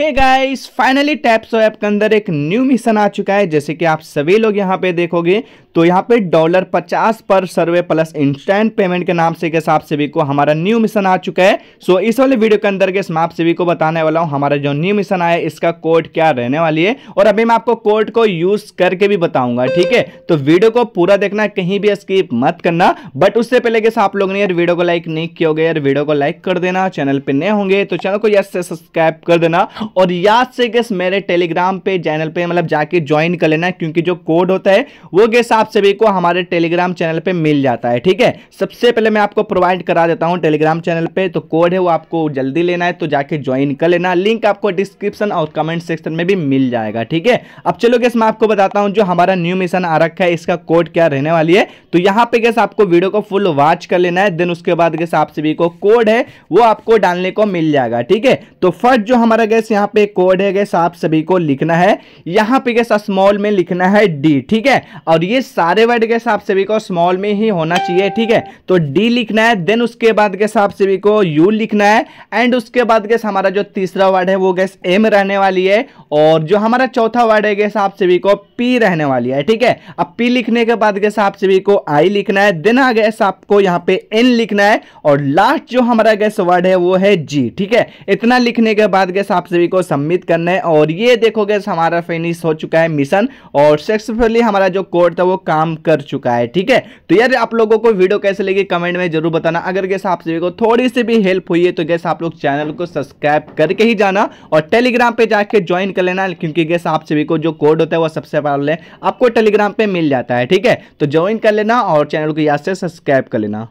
हे guys finally taps app के अंदर एक न्यू मिशन आ चुका है जैसे कि आप सभी लोग यहां पे देखोगे तो यहां पे डॉलर पचास पर सर्वे प्लस इंस्टेंट पेमेंट के नाम से के आप सभी को हमारा न्यू मिशन आ चुका है सो so, इस वाले वीडियो के अंदर के आप सभी को बताने वाला हूं हमारा जो न्यू मिशन आया इसका कोड क्या रहने वाली है और अभी मैं आपको कोड को यूज करके भी बताऊंगा ठीक है तो वीडियो को पूरा देखना कहीं भी स्कीप मत करना बट उससे पहले के आप लोग ने यार वीडियो को लाइक नहीं किया यार वीडियो को लाइक कर देना चैनल पर नए होंगे तो चैनल को यस से सब्सक्राइब कर देना और याद से गैस मेरे टेलीग्राम पे चैनल पे मतलब जाके ज्वाइन कर लेना क्योंकि जो कोड होता है वो गैस आप सभी को हमारे टेलीग्राम चैनल पे मिल जाता है ठीक है सबसे पहले मैं आपको प्रोवाइड करा देता हूँ टेलीग्राम चैनल पे तो कोड है वो आपको जल्दी लेना है तो जाके ज्वाइन कर लेना लिंक आपको डिस्क्रिप्शन और कमेंट सेक्शन में भी मिल जाएगा ठीक है अब चलो गैस मैं आपको बताता हूँ जो हमारा न्यू मिशन आ रखा है इसका कोड क्या रहने वाली है तो यहाँ पे गैस आपको वीडियो को फुल वॉच कर लेना है देन उसके बाद गैस आप सभी को कोड है वो आपको डालने को मिल जाएगा ठीक है तो फर्स्ट जो हमारा गैस यहाँ पे कोड है गैस आप सभी को लिखना है यहाँ पे गैस स्मॉल में लिखना है डी ठीक है और ये सारे वर्ड गैस आप सभी को स्मॉल में ही होना चाहिए ठीक है तो डी लिखना है देन उसके बाद गैस आप सभी को यू लिखना है एंड उसके बाद गैस हमारा जो तीसरा वर्ड है वो गैस एम रहने वाली है और जो हमारा चौथा वर्ड है गैस आप सभी को पी रहने वाली है ठीक है अब पी लिखने के बाद गैस आप सभी को आई लिखना है देन आ गैस आपको यहाँ पे एन लिखना है और लास्ट जो हमारा गैस वर्ड है वो है जी ठीक है इतना लिखने के बाद गैस आप सभी को सबमिट करना है और ये देखो गैस हमारा फिनिश हो चुका है मिशन और सक्सेसफुली हमारा जो कोड था वो काम कर चुका है ठीक है तो यार आप लोगों को वीडियो कैसे लगी कमेंट में जरूर बताना अगर गैस आप सभी को थोड़ी सी भी हेल्प हुई है तो गैस आप लोग चैनल को सब्सक्राइब करके ही जाना और टेलीग्राम पे जाके ज्वाइन कर लेना क्योंकि गैस आप सभी को जो कोड होता है वो सबसे पहले आपको टेलीग्राम पर मिल जाता है ठीक है तो ज्वाइन कर लेना और चैनल को याद से सब्सक्राइब कर लेना